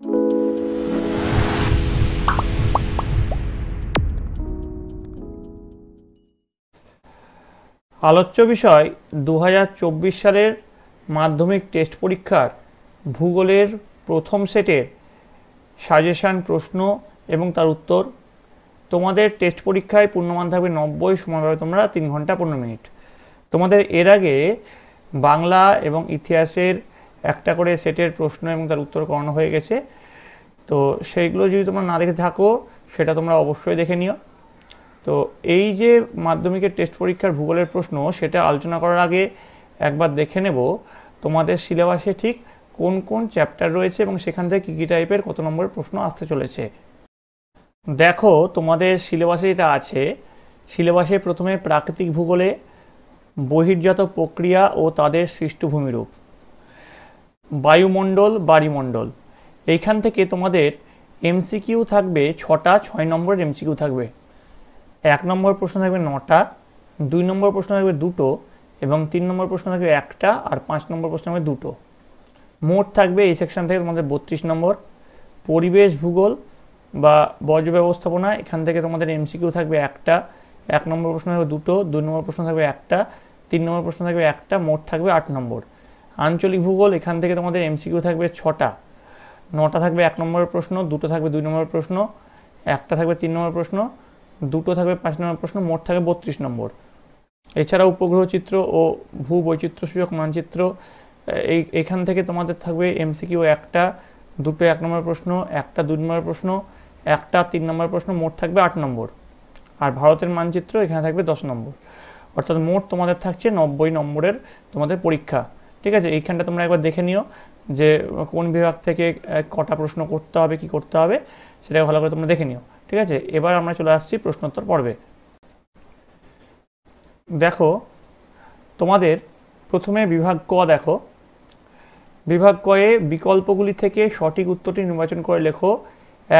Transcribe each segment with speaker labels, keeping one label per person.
Speaker 1: আলোচ্য বিষয় দু সালের মাধ্যমিক টেস্ট পরীক্ষার ভূগোলের প্রথম সেটের সাজেশান প্রশ্ন এবং তার উত্তর তোমাদের টেস্ট পরীক্ষায় পূর্ণমান থাকবে নব্বই সময় পাবে তোমরা তিন ঘন্টা পনেরো মিনিট তোমাদের এর আগে বাংলা এবং ইতিহাসের একটা করে সেটের প্রশ্ন এবং তার উত্তর করানো হয়ে গেছে তো সেইগুলো যদি তোমরা না দেখে থাকো সেটা তোমরা অবশ্যই দেখে নিও তো এই যে মাধ্যমিকের টেস্ট পরীক্ষার ভূগোলের প্রশ্ন সেটা আলোচনা করার আগে একবার দেখে নেব তোমাদের সিলেবাসে ঠিক কোন কোন চ্যাপ্টার রয়েছে এবং সেখান থেকে কী কী টাইপের কত নম্বরের প্রশ্ন আসতে চলেছে দেখো তোমাদের সিলেবাসে যেটা আছে সিলেবাসে প্রথমে প্রাকৃতিক ভূগোলে বহির্জাত প্রক্রিয়া ও তাদের সৃষ্টভূমিরূপ বায়ুমণ্ডল বাড়িমণ্ডল এইখান থেকে তোমাদের এমসিকিউ থাকবে ছটা ছয় নম্বরের এমসিকিউ থাকবে এক নম্বর প্রশ্ন থাকবে নটা দুই নম্বর প্রশ্ন থাকবে দুটো এবং তিন নম্বর প্রশ্ন থাকবে একটা আর পাঁচ নম্বর প্রশ্ন থাকবে দুটো মোট থাকবে এই সেকশান থেকে তোমাদের বত্রিশ নম্বর পরিবেশ ভূগোল বা বর্জ্য ব্যবস্থাপনা এখান থেকে তোমাদের এমসিকিউ থাকবে একটা এক নম্বর প্রশ্ন থাকবে দুটো দুই নম্বর প্রশ্ন থাকবে একটা তিন নম্বর প্রশ্ন থাকবে একটা মোট থাকবে আট নম্বর আঞ্চলিক ভূগোল এখান থেকে তোমাদের এমসিকিউ থাকবে ছটা নটা থাকবে এক নম্বরের প্রশ্ন দুটো থাকবে দুই নম্বরের প্রশ্ন একটা থাকবে তিন নম্বর প্রশ্ন দুটো থাকবে পাঁচ নম্বর প্রশ্ন মোট থাকবে বত্রিশ নম্বর এছাড়া উপগ্রহ চিত্র ও ভূ বৈচিত্র্যসূচক মানচিত্র এই এখান থেকে তোমাদের থাকবে এমসিকিউ একটা দুটো এক নম্বর প্রশ্ন একটা দুই নম্বর প্রশ্ন একটা তিন নম্বর প্রশ্ন মোট থাকবে আট নম্বর আর ভারতের মানচিত্র এখানে থাকবে দশ নম্বর অর্থাৎ মোট তোমাদের থাকছে নব্বই নম্বরের তোমাদের পরীক্ষা ঠিক আছে এইখানটা তোমরা একবার দেখে নিও যে কোন বিভাগ থেকে কটা প্রশ্ন করতে হবে কি করতে হবে সেটাকে ভালো করে তোমরা দেখে নিও ঠিক আছে এবার আমরা চলে আসছি প্রশ্নোত্তর পর্বে দেখো তোমাদের প্রথমে বিভাগ ক দেখো বিভাগ কয়ে বিকল্পগুলি থেকে সঠিক উত্তরটি নির্বাচন করে লেখো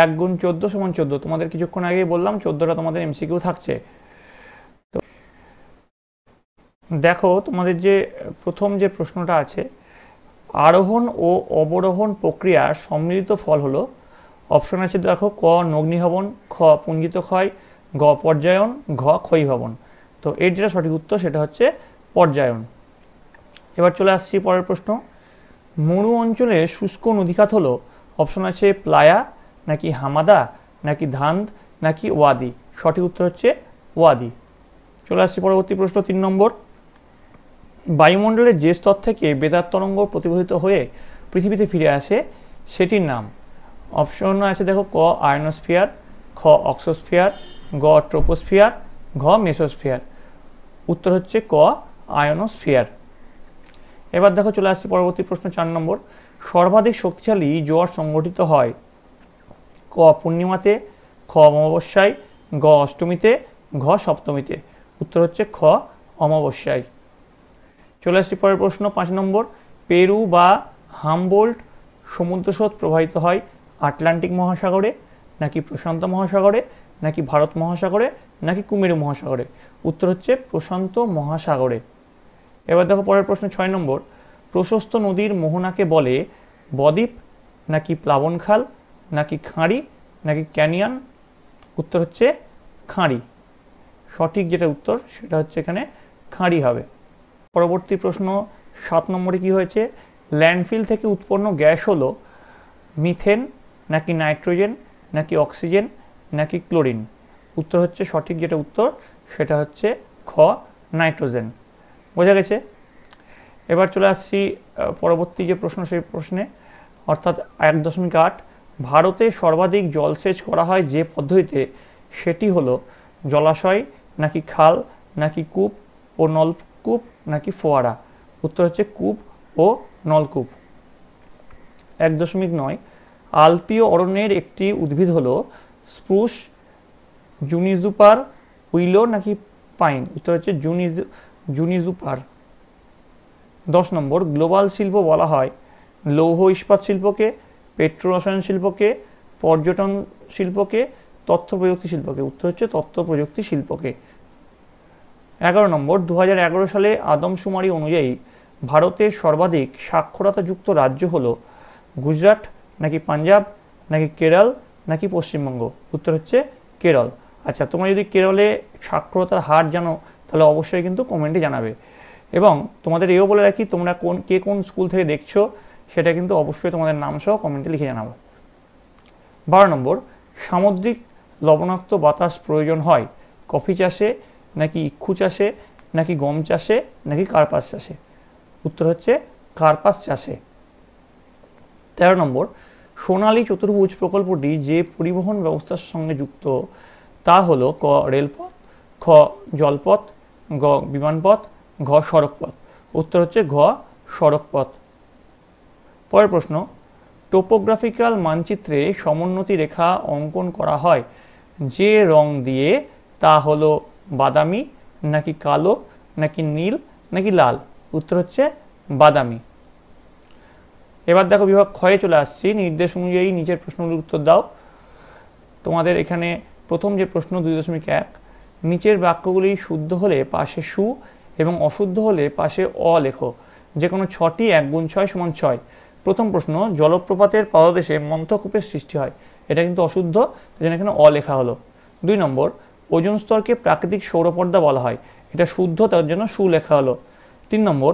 Speaker 1: এক গুণ চোদ্দো সমান চোদ্দো তোমাদের কিছুক্ষণ আগেই বললাম চোদ্দোটা তোমাদের এমসিকিউ থাকছে দেখো তোমাদের যে প্রথম যে প্রশ্নটা আছে আরোহণ ও অবরোহণ প্রক্রিয়ার সম্মিলিত ফল হলো অপশন আছে দেখো ক নগ্নিভবন খ পুঞ্জিত ক্ষয় গ পর্যায়ন ঘ ক্ষয়ীভবন তো এর যেটা সঠিক উত্তর সেটা হচ্ছে পর্যায়ন এবার চলে আসছি পরের প্রশ্ন মরু অঞ্চলে শুষ্ক নদীখাত হলো অপশন আছে প্লায়া নাকি হামাদা নাকি ধান্দ নাকি ওয়াদি সঠিক উত্তর হচ্ছে ওয়াদি চলে আসছি পরবর্তী প্রশ্ন তিন নম্বর বায়ুমণ্ডলের যে স্তর থেকে বেতার তরঙ্গ প্রতিফলিত হয়ে পৃথিবীতে ফিরে আসে সেটির নাম অপশন আছে দেখো ক আয়নোস্ফিয়ার খ অক্সোস্ফিয়ার গ ট্রোপোস্ফিয়ার ঘ মেসোস্ফিয়ার উত্তর হচ্ছে ক আয়নোস্ফিয়ার এবার দেখো চলে আসছে পরবর্তী প্রশ্ন চার নম্বর সর্বাধিক শক্তিশালী জোয়ার সংগঠিত হয় ক পূর্ণিমাতে খ অমাবস্যায় গ অষ্টমীতে ঘ সপ্তমীতে উত্তর হচ্ছে খ অমাবস্যায় চলে আসছি পরের প্রশ্ন পাঁচ নম্বর পেরু বা হামবোল্ট সমুদ্র স্রোত প্রবাহিত হয় আটলান্টিক মহাসাগরে নাকি প্রশান্ত মহাসাগরে নাকি ভারত মহাসাগরে নাকি কুমেরু মহাসাগরে উত্তর হচ্ছে প্রশান্ত মহাসাগরে এবার দেখো পরের প্রশ্ন ছয় নম্বর প্রশস্ত নদীর মোহনাকে বলে বদ্বীপ নাকি প্লাবনখাল নাকি খাঁড়ি নাকি ক্যানিয়ান উত্তর হচ্ছে খাঁড়ি সঠিক যেটা উত্তর সেটা হচ্ছে এখানে খাঁড়ি হবে পরবর্তী প্রশ্ন সাত নম্বরে কি হয়েছে ল্যান্ডফিল থেকে উৎপন্ন গ্যাস হলো মিথেন নাকি নাইট্রোজেন নাকি অক্সিজেন নাকি ক্লোরিন উত্তর হচ্ছে সঠিক যেটা উত্তর সেটা হচ্ছে খ নাইট্রোজেন বোঝা গেছে এবার চলে আসছি পরবর্তী যে প্রশ্ন সেই প্রশ্নে অর্থাৎ এক দশমিক আট ভারতে সর্বাধিক জলসেচ করা হয় যে পদ্ধতিতে সেটি হলো জলাশয় নাকি খাল নাকি কূপ ও নলকূপ কূপ নাকি ফোয়ারা উত্তর হচ্ছে কূপ ও নলকূপ এক দশমিক নয় আলপীয় অরণ্যের একটি উদ্ভিদ হলো স্প্রুস জুনিজুপার উইলো নাকি পাইন উত্তর হচ্ছে জুনিজ জুনিজুপার দশ নম্বর গ্লোবাল শিল্প বলা হয় লৌহ ইস্পাত শিল্পকে পেট্রো রসায়ন শিল্পকে পর্যটন শিল্পকে তথ্য প্রযুক্তি শিল্পকে উত্তর হচ্ছে তথ্য প্রযুক্তি শিল্পকে এগারো নম্বর দু সালে আদমশুমারি অনুযায়ী ভারতের সর্বাধিক সাক্ষরতাযুক্ত রাজ্য হল গুজরাট নাকি পাঞ্জাব নাকি কেরল নাকি পশ্চিমবঙ্গ উত্তর হচ্ছে কেরল আচ্ছা তোমরা যদি কেরলে সাক্ষরতার হার জানো তাহলে অবশ্যই কিন্তু কমেন্টে জানাবে এবং তোমাদের এও বলে রাখি তোমরা কোন কে কোন স্কুল থেকে দেখছো সেটা কিন্তু অবশ্যই তোমাদের নামসহ কমেন্টে লিখে জানাবো বারো নম্বর সামুদ্রিক লবণাক্ত বাতাস প্রয়োজন হয় কফি চাষে নাকি ইক্ষু চাষে নাকি গম চাষে নাকি কার্পাস চাষে উত্তর হচ্ছে কার্পাস চাষে তেরো নম্বর সোনালী চতুর্ভুজ প্রকল্পটি যে পরিবহন ব্যবস্থার সঙ্গে যুক্ত তা হল ক রেলপথ খ জলপথ গ বিমানপথ ঘ সড়কপথ উত্তর হচ্ছে ঘ সড়কপথ পরের প্রশ্ন টোপোগ্রাফিক্যাল মানচিত্রে সমোন্নতি রেখা অঙ্কন করা হয় যে রং দিয়ে তা হলো বাদামি নাকি কালো নাকি নীল নাকি লাল উত্তর হচ্ছে বাদামি এবার দেখো বিভাগ ক্ষয়ে চলে আসছি নির্দেশ অনুযায়ী নিচের প্রশ্নগুলোর উত্তর দাও তোমাদের এখানে প্রথম যে প্রশ্ন দুই দশমিক এক নিচের বাক্যগুলি শুদ্ধ হলে পাশে সু এবং অশুদ্ধ হলে পাশে অ লেখো যে কোনো ছটি এক গুণ ছয় সমান ছয় প্রথম প্রশ্ন জলপ্রপাতের পাদদেশে মন্থকূপের সৃষ্টি হয় এটা কিন্তু অশুদ্ধ তাই এখানে অ লেখা হলো দুই নম্বর ওজন স্তরকে প্রাকৃতিক সৌরপর্দা বলা হয় এটা শুদ্ধ তার জন্য সুলেখা হলো তিন নম্বর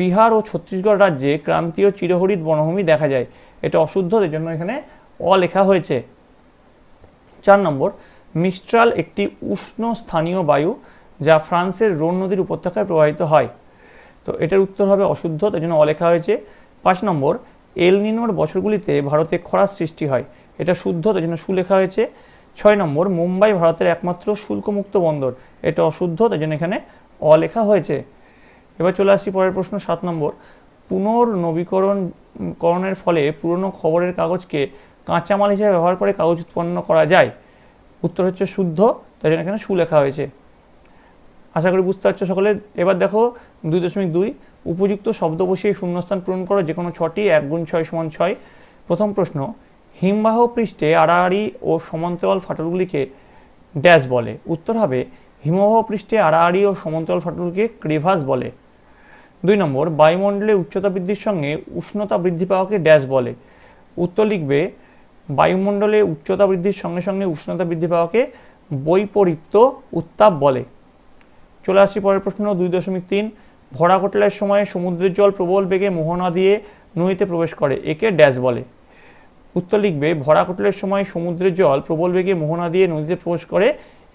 Speaker 1: বিহার ও ছত্তিশগড় রাজ্যে ক্রান্তীয় চিরহরিত বনভূমি দেখা যায় এটা অশুদ্ধ এর জন্য এখানে অলেখা হয়েছে চার নম্বর মিস্ট্রাল একটি উষ্ণ স্থানীয় বায়ু যা ফ্রান্সের রোন নদীর উপত্যকায় প্রবাহিত হয় তো এটার উত্তর হবে অশুদ্ধ তার জন্য অলেখা হয়েছে পাঁচ নম্বর এলনিনোর বছরগুলিতে ভারতে খরার সৃষ্টি হয় এটা শুদ্ধ তার জন্য সুলেখা হয়েছে ছয় নম্বর মুম্বাই ভারতের একমাত্র শুল্কমুক্ত বন্দর এটা অশুদ্ধ তাই জন্য এখানে অলেখা হয়েছে এবার চলে আসছি পরের প্রশ্ন সাত নম্বর পুনর্নবীকরণ করণের ফলে পুরনো খবরের কাগজকে কাঁচামাল হিসেবে ব্যবহার করে কাগজ উৎপন্ন করা যায় উত্তর হচ্ছে শুদ্ধ তাই জন্য এখানে সুলেখা হয়েছে আশা করি বুঝতে পারছো সকলে এবার দেখো দুই দশমিক দুই উপযুক্ত শব্দ বসিয়ে শূন্যস্থান পূরণ করো যে কোনো ছটি এক গুণ ছয় সমান ছয় প্রথম প্রশ্ন হিমবাহ পৃষ্ঠে আড়াআড়ি ও সমান্তরাল ফাটলগুলিকে ড্যাশ বলে উত্তর হবে হিমবাহ পৃষ্ঠে আড়াআড়ি ও সমান্তরাল ফাটলকে ক্রেভাস বলে দুই নম্বর বায়ুমণ্ডলে উচ্চতা বৃদ্ধির সঙ্গে উষ্ণতা বৃদ্ধি পাওয়াকে ড্যাশ বলে উত্তর লিখবে বায়ুমণ্ডলে উচ্চতা বৃদ্ধির সঙ্গে সঙ্গে উষ্ণতা বৃদ্ধি পাওয়াকে বৈপরীত্য উত্তাপ বলে চলে আসছি পরের প্রশ্ন দুই দশমিক তিন ভরা কোটলের সময় সমুদ্রের জল প্রবল বেগে মোহনা দিয়ে নদীতে প্রবেশ করে একে ড্যাশ বলে উত্তর লিখবে ভরা কোটলের সময় সমুদ্রের জল প্রবল বেগে মোহনা দিয়ে নদীতে প্রবেশ করে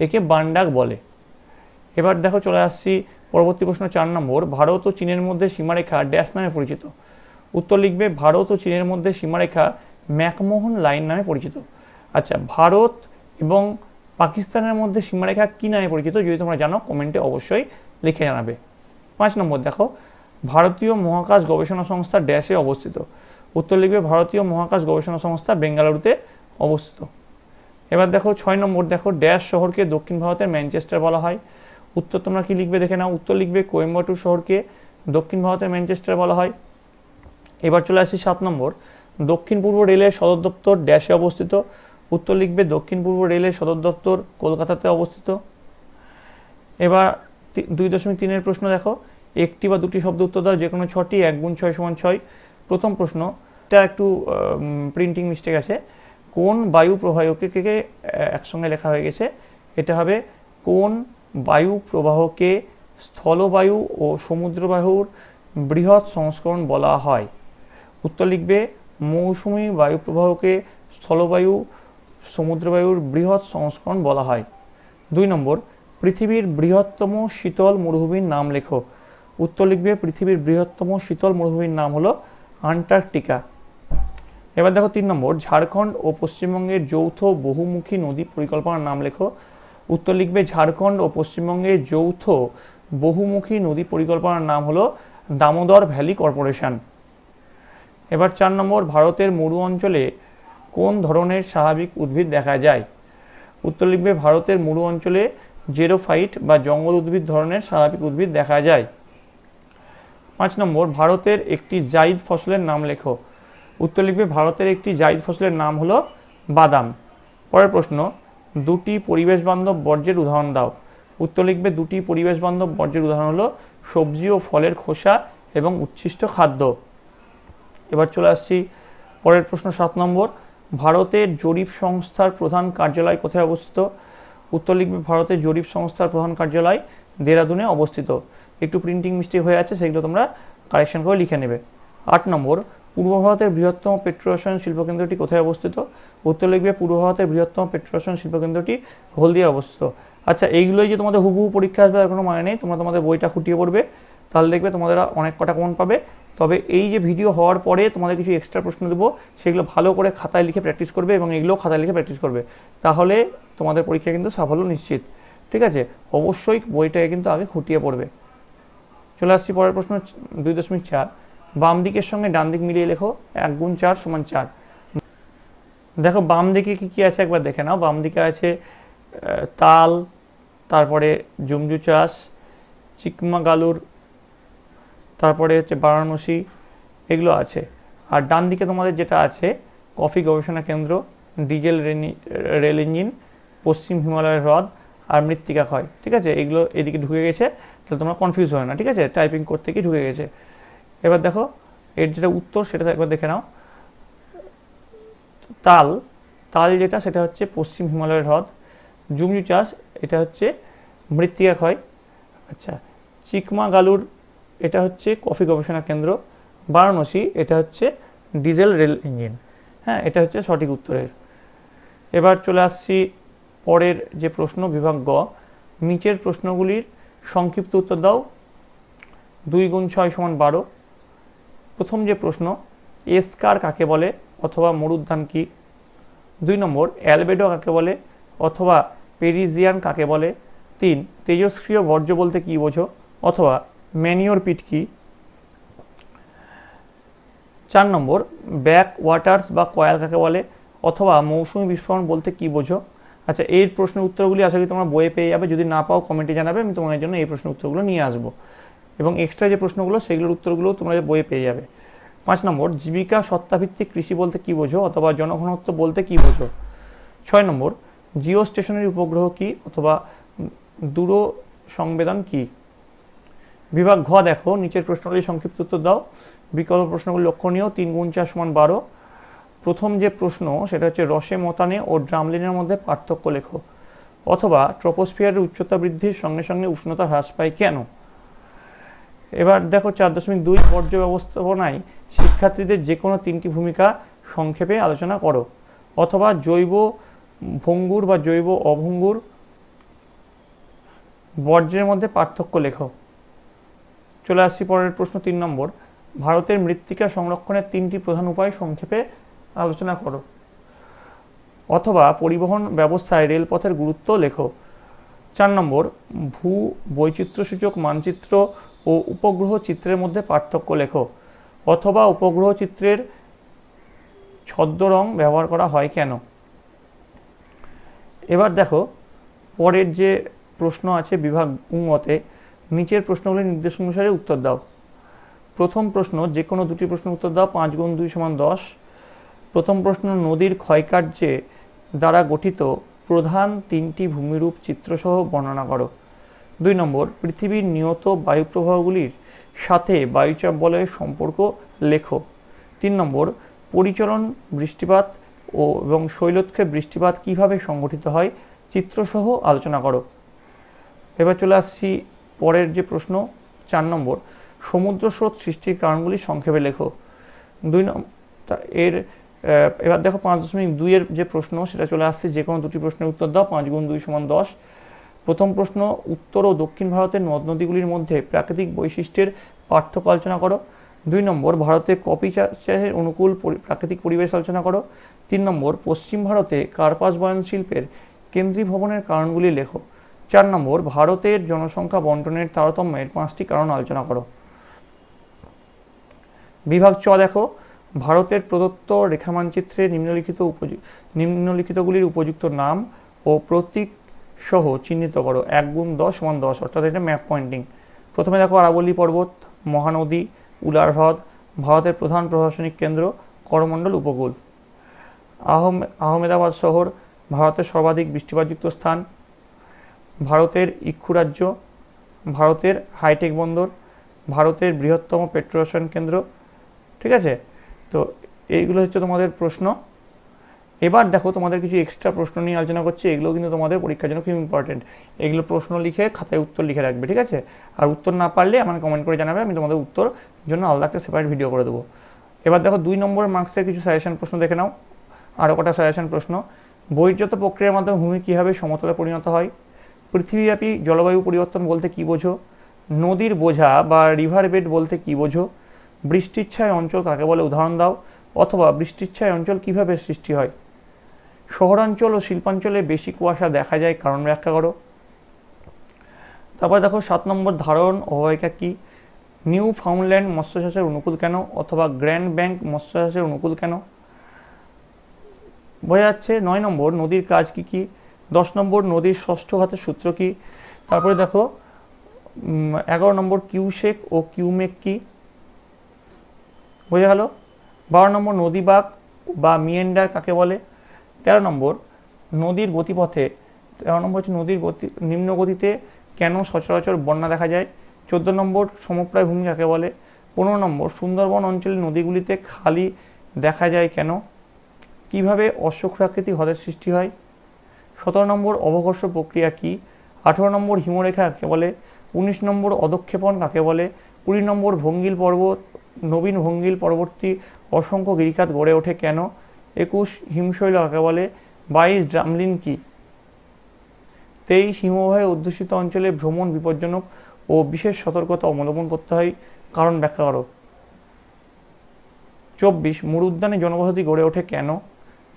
Speaker 1: একে বান্ডাক বলে এবার দেখো চলে আসছি পরবর্তী প্রশ্ন চার নম্বর ভারত ও চীনের মধ্যে সীমারেখা ড্যাশ নামে পরিচিত উত্তর লিখবে ভারত ও চীনের মধ্যে সীমারেখা ম্যাকমোহন লাইন নামে পরিচিত আচ্ছা ভারত এবং পাকিস্তানের মধ্যে সীমারেখা কী নামে পরিচিত যদি তোমরা জানো কমেন্টে অবশ্যই লিখে জানাবে পাঁচ নম্বর দেখো ভারতীয় মহাকাশ গবেষণা সংস্থা ড্যাশে অবস্থিত উত্তর লিখবে ভারতীয় মহাকাশ গবেষণা সংস্থা বেঙ্গালুরুতে অবস্থিত এবার দেখো ছয় নম্বর দেখো ড্যাশ শহরকে দক্ষিণ ভারতের ম্যানচেস্টার বলা হয় উত্তর তোমরা কি লিখবে দেখে নাও উত্তর লিখবে কোয়েম্বাটুর শহরকে দক্ষিণ ভারতের ম্যানচেস্টার বলা হয় এবার চলে আসি সাত নম্বর দক্ষিণ পূর্ব রেলের সদর দপ্তর ড্যাশে অবস্থিত উত্তর লিখবে দক্ষিণ পূর্ব রেলের সদর দপ্তর কলকাতাতে অবস্থিত এবার দুই দশমিক তিনের প্রশ্ন দেখো একটি বা দুটি শব্দ উত্তর দাও যে কোনো ছটি এক গুণ ছয় সমান ছয় প্রথম প্রশ্ন এটা একটু প্রিন্টিং মিস্টেক আছে কোন বায়ু প্রবাহকে একসঙ্গে লেখা হয়ে গেছে এটা হবে কোন বায়ু প্রবাহকে স্থলবায়ু ও সমুদ্রবায়ুর বৃহৎ সংস্করণ বলা হয় উত্তর লিখবে মৌসুমি বায়ু প্রবাহকে স্থলবায়ু সমুদ্রবায়ুর বৃহৎ সংস্করণ বলা হয় দুই নম্বর পৃথিবীর বৃহত্তম শীতল মরুভূমির নাম লেখো উত্তর লিখবে পৃথিবীর বৃহত্তম শীতল মরুভূমির নাম হলো আন্টার্কটিকা এবার দেখো তিন নম্বর ঝাড়খণ্ড ও পশ্চিমবঙ্গের যৌথ বহুমুখী নদী পরিকল্পনার নাম লেখো উত্তর লিখবে ঝাড়খণ্ড ও পশ্চিমবঙ্গের যৌথ বহুমুখী নদী পরিকল্পনার নাম হলো দামোদর ভ্যালি কর্পোরেশন এবার চার নম্বর ভারতের মরু অঞ্চলে কোন ধরনের স্বাভাবিক উদ্ভিদ দেখা যায় উত্তর লিখবে ভারতের মরু অঞ্চলে জেরোফাইট বা জঙ্গল উদ্ভিদ ধরনের স্বাভাবিক উদ্ভিদ দেখা যায় পাঁচ নম্বর ভারতের একটি জাইদ ফসলের নাম লেখো উত্তর লিখবে ভারতের একটি জাইদ ফসলের নাম হলো বাদাম পরের প্রশ্ন দুটি পরিবেশ বান্ধব বর্জ্যের উদাহরণ দাও উত্তর লিখবে দুটি পরিবেশ বান্ধব বর্জ্যের উদাহরণ হলো সবজি ও ফলের খোসা এবং উচ্ছিষ্ট খাদ্য এবার চলে আসছি পরের প্রশ্ন সাত নম্বর ভারতের জরিপ সংস্থার প্রধান কার্যালয় কোথায় অবস্থিত উত্তর লিখবে ভারতের জরিপ সংস্থার প্রধান কার্যালয় দেরাদুনে অবস্থিত একটু প্রিন্টিং মিস্টেক হয়ে আছে সেগুলো তোমরা কারেকশন করে লিখে নেবে আট নম্বর পূর্ব ভারতের বৃহত্তম পেট্রোরসায়ন শিল্পকেন্দ্রটি কোথায় অবস্থিত উত্তর লিখবে পূর্ব ভারতের বৃহত্তম পেট্রোরসায়ন শিল্পকেন্দ্রটি হলদিয়া অবস্থিত আচ্ছা এইগুলোই যে তোমাদের হুবহু পরীক্ষা আসবে আর কোনো মানে নেই তোমরা তোমাদের বইটা খুঁটিয়ে পড়বে তাহলে দেখবে তোমাদের অনেক কটা কমন পাবে তবে এই যে ভিডিও হওয়ার পরে তোমাদের কিছু এক্সট্রা প্রশ্ন দেবো সেগুলো ভালো করে খাতায় লিখে প্র্যাকটিস করবে এবং এগুলো খাতায় লিখে প্র্যাকটিস করবে তাহলে তোমাদের পরীক্ষা কিন্তু সাফল্য নিশ্চিত ঠিক আছে অবশ্যই বইটাকে কিন্তু আগে খুঁটিয়ে পড়বে চলে আসছি পরের প্রশ্ন দুই দশমিক চার বাম দিকের সঙ্গে ডান দিক মিলিয়ে লেখো এক গুণ চার সমান চার দেখো বাম দিকে কি কি আছে একবার দেখে নাও বাম দিকে আছে তাল তারপরে জুমজু চাষ চিকমাগালুর তারপরে হচ্ছে বারাণসী এগুলো আছে আর ডান দিকে তোমাদের যেটা আছে কফি গবেষণা কেন্দ্র ডিজেল রেল ইঞ্জিন পশ্চিম হিমালয়ের হ্রদ আর মৃত্তিকা ক্ষয় ঠিক আছে এগুলো এদিকে ঢুকে গেছে তাহলে তোমরা কনফিউজ হয় না ঠিক আছে টাইপিং করতে গিয়ে ঢুকে গেছে এবার দেখো এর যেটা উত্তর সেটা একবার দেখে নাও তাল তাল যেটা সেটা হচ্ছে পশ্চিম হিমালয়ের হ্রদ জুমজু চাষ এটা হচ্ছে মৃত্তিকা ক্ষয় আচ্ছা চিকমাগালুর এটা হচ্ছে কফি গবেষণা কেন্দ্র বারাণসী এটা হচ্ছে ডিজেল রেল ইঞ্জিন হ্যাঁ এটা হচ্ছে সঠিক উত্তরের এবার চলে আসছি পরের যে প্রশ্ন বিভাগ গ নিচের প্রশ্নগুলির সংক্ষিপ্ত উত্তর দাও দুই গুণ ছয় সমান বারো প্রথম যে প্রশ্ন এসকার কাকে বলে অথবা মরুদ্যান কি দুই নম্বর অ্যালবেডো কাকে বলে অথবা পেরিজিয়ান কাকে বলে তিন তেজস্ক্রিয় বর্জ্য বলতে কি বোঝো অথবা ম্যানিওর পিট কি চার নম্বর ব্যাক ওয়াটার্স বা কয়াল কাকে বলে অথবা মৌসুমি বিস্ফোরণ বলতে কি বোঝো আচ্ছা এই প্রশ্নের উত্তরগুলি আশা করি তোমরা বইয়ে পেয়ে যাবে যদি না পাও কমেন্টে জানাবে আমি তোমাদের জন্য এই প্রশ্নের উত্তরগুলো নিয়ে আসবো এবং এক্সট্রা যে প্রশ্নগুলো সেগুলোর উত্তরগুলো তোমরা বইয়ে পেয়ে যাবে পাঁচ নম্বর জীবিকা সত্তাভিত্তিক কৃষি বলতে কী বোঝো অথবা জনঘনত্ব বলতে কী বোঝো ছয় নম্বর জিও স্টেশনারি উপগ্রহ কি অথবা দূর সংবেদন কি বিভাগ ঘ দেখো নিচের প্রশ্নগুলি সংক্ষিপ্ত উত্তর দাও বিকল্প প্রশ্নগুলি লক্ষণীয় তিন গুণ চার সমান বারো প্রথম যে প্রশ্ন সেটা হচ্ছে রসে মতানে ও ড্রামলিনের মধ্যে পার্থক্য লেখো অথবা ট্রোপোস্ফিয়ারের উচ্চতা বৃদ্ধির সঙ্গে সঙ্গে উষ্ণতা হ্রাস পায় কেন এবার দেখো চার দশমিক দুই বর্জ্য ব্যবস্থাপনায় শিক্ষার্থীদের যে কোনো তিনটি ভূমিকা সংক্ষেপে আলোচনা করো অথবা জৈব ভঙ্গুর বা জৈব অভঙ্গুর বর্জ্যের মধ্যে পার্থক্য লেখো চলে আসছি পরের প্রশ্ন তিন নম্বর ভারতের মৃত্তিকা সংরক্ষণের তিনটি প্রধান উপায় সংক্ষেপে আলোচনা করো অথবা পরিবহন ব্যবস্থায় রেলপথের গুরুত্ব লেখো চার নম্বর ভূ বৈচিত্র্যসূচক মানচিত্র ও উপগ্রহ চিত্রের মধ্যে পার্থক্য লেখো অথবা উপগ্রহ চিত্রের ছদ্ম রং ব্যবহার করা হয় কেন এবার দেখো পরের যে প্রশ্ন আছে বিভাগ মতে নিচের প্রশ্নগুলির নির্দেশ অনুসারে উত্তর দাও প্রথম প্রশ্ন যে কোনো দুটি প্রশ্নের উত্তর দাও পাঁচ গুণ দুই সমান দশ প্রথম প্রশ্ন নদীর ক্ষয়কার্যে দ্বারা গঠিত প্রধান তিনটি ভূমিরূপ চিত্রসহ বর্ণনা করো দুই নম্বর পৃথিবীর নিয়ত বায়ুপ্রবাহগুলির সাথে বায়ুচাপ বলয়ের সম্পর্ক লেখো তিন নম্বর পরিচলন বৃষ্টিপাত ও এবং শৈলক্ষে বৃষ্টিপাত কিভাবে সংগঠিত হয় চিত্রসহ আলোচনা করো এবার চলে আসছি পরের যে প্রশ্ন চার নম্বর সমুদ্র স্রোত সৃষ্টির কারণগুলি সংক্ষেপে লেখো দুই নম্বর এর এবার দেখো পাঁচ দশমিক দুইয়ের যে প্রশ্ন সেটা চলে আসছে যে কোনো দুটি প্রশ্নের উত্তর দাও পাঁচ গুণ দুই সমান দশ প্রথম প্রশ্ন উত্তর ও দক্ষিণ ভারতের নদ নদীগুলির মধ্যে প্রাকৃতিক বৈশিষ্ট্যের পার্থক্য আলোচনা করো দুই নম্বর ভারতে কপি চাষের অনুকূল প্রাকৃতিক পরিবেশ আলোচনা করো তিন নম্বর পশ্চিম ভারতে কার্পাস বয়ন শিল্পের কেন্দ্রীয় ভবনের কারণগুলি লেখো চার নম্বর ভারতের জনসংখ্যা বন্টনের তারতম্যের পাঁচটি কারণ আলোচনা করো বিভাগ চ দেখো ভারতের প্রদত্ত রেখামানচিত্রে নিম্নলিখিত নিম্নলিখিতগুলির উপযুক্ত নাম ও প্রতীক সহ চিহ্নিত করো এক গুণ দশ ওয়ান দশ অর্থাৎ এটা ম্যাপ পয়েন্টিং প্রথমে দেখো আরাবল্লী পর্বত মহানদী উলার হ্রদ ভারতের প্রধান প্রশাসনিক কেন্দ্র করমণ্ডল উপকূল আহম আহমেদাবাদ শহর ভারতের সর্বাধিক বৃষ্টিপাতযুক্ত স্থান ভারতের ইক্ষু রাজ্য ভারতের হাইটেক বন্দর ভারতের বৃহত্তম পেট্রোলেশন কেন্দ্র ঠিক আছে তো এইগুলো হচ্ছে তোমাদের প্রশ্ন এবার দেখো তোমাদের কিছু এক্সট্রা প্রশ্ন নিয়ে আলোচনা করছি এগুলো কিন্তু তোমাদের পরীক্ষার জন্য খুব ইম্পর্টেন্ট এগুলো প্রশ্ন লিখে খাতায় উত্তর লিখে রাখবে ঠিক আছে আর উত্তর না পারলে আমাকে কমেন্ট করে জানাবে আমি তোমাদের উত্তর জন্য আলাদা একটা সেপারেট ভিডিও করে দেবো এবার দেখো দুই নম্বর মার্কসের কিছু সাজেশান প্রশ্ন দেখে নাও আরও কটা সাজেশান প্রশ্ন বহির্জাত প্রক্রিয়ার মাধ্যমে ভূমি কীভাবে সমতলে পরিণত হয় পৃথিবীব্যাপী জলবায়ু পরিবর্তন বলতে কী বোঝো নদীর বোঝা বা রিভার বেড বলতে কী বোঝো বৃষ্টিচ্ছায় অঞ্চল কাকে বলে উদাহরণ দাও অথবা বৃষ্টিচ্ছায় অঞ্চল কিভাবে সৃষ্টি হয় শহরাঞ্চল ও শিল্পাঞ্চলে বেশি কুয়াশা দেখা যায় কারণ ব্যাখ্যা করো তারপর দেখো সাত নম্বর ধারণ অববাহিকা কী নিউ ফাউন্ডল্যান্ড মৎস্যচাষের অনুকূল কেন অথবা গ্র্যান্ড ব্যাংক মৎস্যচাষের অনুকূল কেন বোঝা যাচ্ছে নয় নম্বর নদীর কাজ কি কি দশ নম্বর নদীর ষষ্ঠ ঘাতের সূত্র কি তারপরে দেখো এগারো নম্বর কিউশেক ও কিউমেক কি বোঝা গেল বারো নম্বর নদী বাঁক বা মিয়েন্ডার কাকে বলে তেরো নম্বর নদীর গতিপথে তেরো নম্বর হচ্ছে নদীর গতি নিম্ন গতিতে কেন সচরাচর বন্যা দেখা যায় চোদ্দ নম্বর সমপ্রায় ভূমি কাকে বলে পনেরো নম্বর সুন্দরবন অঞ্চলের নদীগুলিতে খালি দেখা যায় কেন কিভাবে অশ্বক্ষুরাকৃতি হ্রদের সৃষ্টি হয় সতেরো নম্বর অবঘর্ষ প্রক্রিয়া কি আঠেরো নম্বর হিমরেখা কাকে বলে উনিশ নম্বর অদক্ষেপণ কাকে বলে কুড়ি নম্বর ভঙ্গিল পর্বত নবীন ভঙ্গিল পরবর্তী অসংখ্য গিরিখাত গড়ে ওঠে কেন একুশ হিমশৈল কাকে বলে বাইশ ড্রামলিন কি তেইশ হিমবাহে অধ্যুষিত অঞ্চলে ভ্রমণ বিপজ্জনক ও বিশেষ সতর্কতা অবলম্বন করতে হয় কারণ ব্যাখ্যা করো চব্বিশ মরুদ্যানে জনবসতি গড়ে ওঠে কেন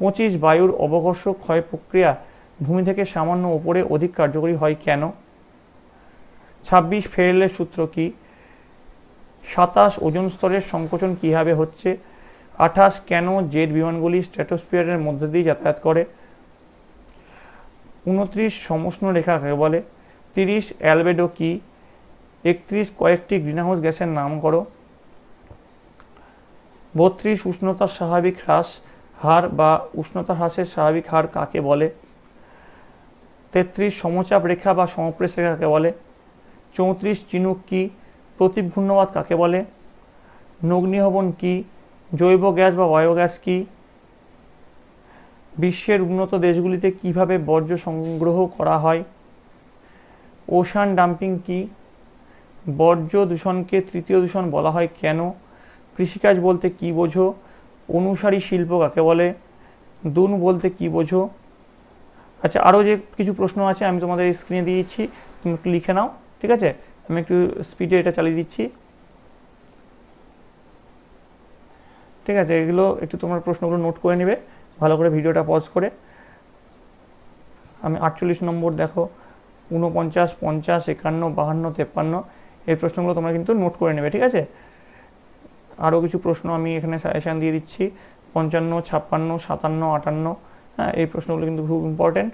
Speaker 1: পঁচিশ বায়ুর অবকর্ষ ক্ষয় প্রক্রিয়া ভূমি থেকে সামান্য ওপরে অধিক কার্যকরী হয় কেন ছাব্বিশ ফেরেলের সূত্র কী সাতাশ ওজন স্তরের সংকোচন কীভাবে হচ্ছে আঠাশ কেন জেট বিমানগুলি স্ট্র্যাটোস্পিয়ারের মধ্যে দিয়ে যাতায়াত করে উনত্রিশ সমষ্ণ রেখা কাকে বলে তিরিশ অ্যালবেডো কি একত্রিশ কয়েকটি গ্রিনহাউস গ্যাসের নাম করো বত্রিশ উষ্ণতার স্বাভাবিক হ্রাস হার বা উষ্ণতা হ্রাসের স্বাভাবিক হার কাকে বলে তেত্রিশ সমচাপ রেখা বা সমপ্রেস রেখা বলে চৌত্রিশ চিনুক কী প্রতীপ ঘূর্ণবাদ কাকে বলে নগ্নিহবন কি জৈব গ্যাস বা বায়োগ্যাস কি বিশ্বের উন্নত দেশগুলিতে কিভাবে বর্জ্য সংগ্রহ করা হয় ওশান ডাম্পিং কি বর্জ্য দূষণকে তৃতীয় দূষণ বলা হয় কেন কৃষিকাজ বলতে কি বোঝো অনুসারী শিল্প কাকে বলে দুন বলতে কি বোঝো আচ্ছা আরও যে কিছু প্রশ্ন আছে আমি তোমাদের স্ক্রিনে দিয়েছি তুমি লিখে নাও ঠিক আছে আমি একটু স্পিডে এটা চালিয়ে দিচ্ছি ঠিক আছে এগুলো একটু তোমার প্রশ্নগুলো নোট করে নেবে ভালো করে ভিডিওটা পজ করে আমি আটচল্লিশ নম্বর দেখো উনপঞ্চাশ পঞ্চাশ একান্ন বাহান্ন তেপ্পান্ন এই প্রশ্নগুলো তোমরা কিন্তু নোট করে নেবে ঠিক আছে আরও কিছু প্রশ্ন আমি এখানে সাজেশান দিয়ে দিচ্ছি পঞ্চান্ন ছাপ্পান্ন সাতান্ন আটান্ন হ্যাঁ এই প্রশ্নগুলো কিন্তু খুব ইম্পর্ট্যান্ট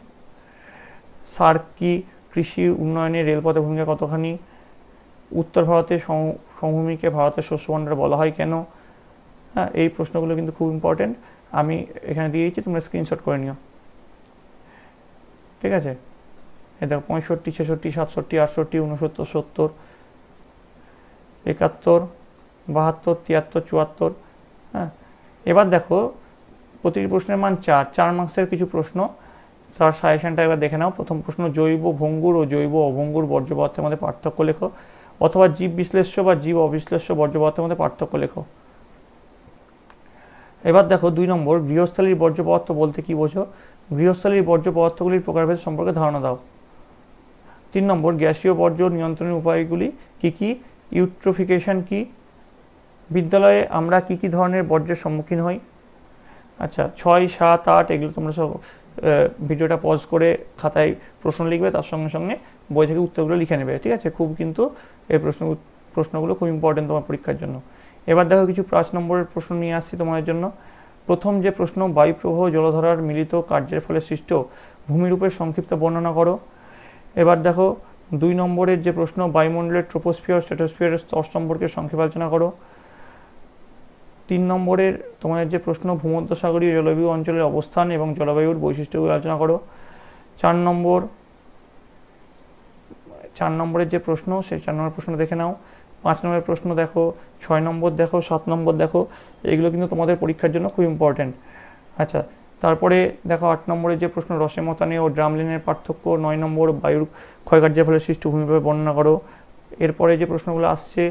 Speaker 1: সার্ক কি কৃষি উন্নয়নে রেলপথের ভূমিকা কতখানি উত্তর ভারতের সমভূমিকে ভারতের শস্য ভাণ্ডার বলা হয় কেন হ্যাঁ এই প্রশ্নগুলো কিন্তু খুব ইম্পর্টেন্ট আমি এখানে দিয়ে দিচ্ছি তোমরা স্ক্রিনশট করে নিও ঠিক আছে এ দেখো পঁয়ষট্টি ছেষট্টি সাতষট্টি আটষট্টি উনসত্তর সত্তর একাত্তর বাহাত্তর তিয়াত্তর চুয়াত্তর হ্যাঁ এবার দেখো প্রতিটি প্রশ্নের মান চার চার মার্কসের কিছু প্রশ্ন তার সাজেশনটা এবার দেখে নাও প্রথম প্রশ্ন জৈব ভঙ্গুর ও জৈব অভঙ্গুর বর্জ্য পদার্থের মধ্যে পার্থক্য লেখো অথবা জীব বিশ্লেষ্য বা জীব অবিশ্লেষ্য বর্জ্যপদার্থের মধ্যে পার্থক্য লেখো এবার দেখো দুই নম্বর গৃহস্থলীর বর্জ্যপদার্থ বলতে কি বোঝো গৃহস্থলীর বর্জ্যপদার্থগুলির প্রকারভেদ সম্পর্কে ধারণা দাও তিন নম্বর গ্যাসীয় বর্জ্য নিয়ন্ত্রণের উপায়গুলি কি কি ইউট্রোফিকেশন কি বিদ্যালয়ে আমরা কি কি ধরনের বর্জ্যের সম্মুখীন হই আচ্ছা ছয় সাত আট এগুলো তোমরা সব ভিডিওটা পজ করে খাতায় প্রশ্ন লিখবে তার সঙ্গে সঙ্গে বই থেকে উত্তরগুলো লিখে নেবে ঠিক আছে খুব কিন্তু এই প্রশ্ন প্রশ্নগুলো খুব ইম্পর্টেন্ট তোমার পরীক্ষার জন্য এবার দেখো কিছু পাঁচ নম্বরের প্রশ্ন নিয়ে আসছি তোমাদের জন্য প্রথম যে প্রশ্ন বায়ুপ্রবাহ জলধারার মিলিত কার্যের ফলে সৃষ্ট ভূমিরূপের সংক্ষিপ্ত বর্ণনা করো এবার দেখো দুই নম্বরের যে প্রশ্ন বায়ুমণ্ডলের ট্রোপোস্ফিয়ার স্ট্যাটোস্ফিয়ারের স্তর সম্পর্কে সংক্ষেপ আলোচনা করো তিন নম্বরের তোমাদের যে প্রশ্ন ভূমধ্যসাগরীয় জলবায়ু অঞ্চলের অবস্থান এবং জলবায়ুর বৈশিষ্ট্যগুলো আলোচনা করো চার নম্বর চার নম্বরের যে প্রশ্ন সেই চার নম্বরের প্রশ্ন দেখে নাও পাঁচ নম্বরের প্রশ্ন দেখো ছয় নম্বর দেখো সাত নম্বর দেখো এগুলো কিন্তু তোমাদের পরীক্ষার জন্য খুব ইম্পর্ট্যান্ট আচ্ছা তারপরে দেখো আট নম্বরের যে প্রশ্ন রসেমতানে ও ড্রামলিনের পার্থক্য নয় নম্বর বায়ুর ক্ষয়কার্যের ফলে সৃষ্ট ভূমিভাবে বর্ণনা করো এরপরে যে প্রশ্নগুলো আসছে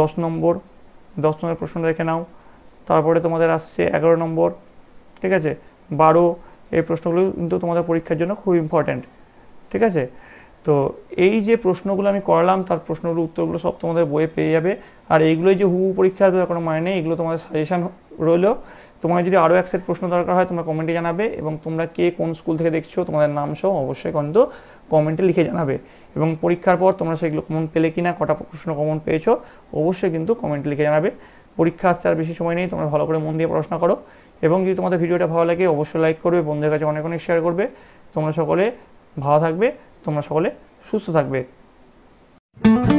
Speaker 1: দশ নম্বর দশ নম্বরের প্রশ্ন দেখে নাও তারপরে তোমাদের আসছে এগারো নম্বর ঠিক আছে বারো এই প্রশ্নগুলো কিন্তু তোমাদের পরীক্ষার জন্য খুব ইম্পর্ট্যান্ট ঠিক আছে তো এই যে প্রশ্নগুলো আমি করলাম তার প্রশ্নগুলো উত্তরগুলো সব তোমাদের বইয়ে পেয়ে যাবে আর এইগুলোই যে হুবু পরীক্ষা আসবে কোনো মানে নেই এগুলো তোমাদের সাজেশান রইলো তোমার যদি আরও এক সেট প্রশ্ন দরকার হয় তোমরা কমেন্টে জানাবে এবং তোমরা কে কোন স্কুল থেকে দেখছো তোমাদের নাম সহ অবশ্যই কিন্তু কমেন্টে লিখে জানাবে এবং পরীক্ষার পর তোমরা সেগুলো কমন পেলে কিনা কটা প্রশ্ন কমন পেয়েছো অবশ্যই কিন্তু কমেন্টে লিখে জানাবে পরীক্ষা আসতে আর বেশি সময় নেই তোমরা ভালো করে মন দিয়ে পড়াশোনা করো এবং যদি তোমাদের ভিডিওটা ভালো লাগে অবশ্যই লাইক করবে বন্ধুদের কাছে অনেক অনেক শেয়ার করবে তোমরা সকলে ভালো থাকবে তোমরা সকলে সুস্থ থাকবে